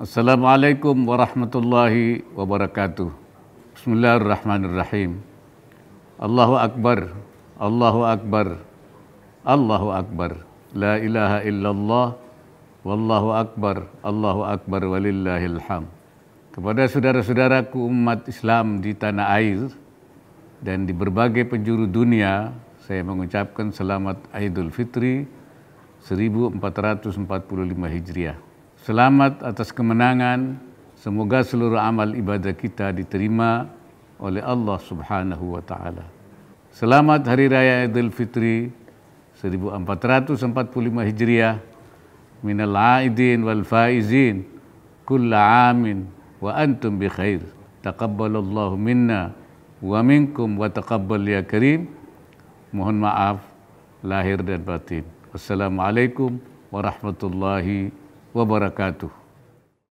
Assalamualaikum warahmatullahi wabarakatuh. Bismillahirrahmanirrahim. Allahu Akbar, Allahu Akbar, Allahu Akbar. La ilaha illallah, Wallahu Akbar, Allahu Akbar, walillahil Kepada saudara-saudaraku umat Islam di tanah air dan di berbagai penjuru dunia, saya mengucapkan selamat Aidul Fitri 1445 Hijriah. Selamat atas kemenangan. Semoga seluruh amal ibadah kita diterima oleh Allah Subhanahu wa taala. Selamat Hari Raya Idul Fitri 1445 Hijriah. Minal aidin wal faizin kull amin wa antum bi khair. Taqabbalallahu minna wa minkum wa taqabbal ya karim. Mohon maaf lahir dan batin. Wassalamualaikum warahmatullahi wabarakatuh wabarakatuh.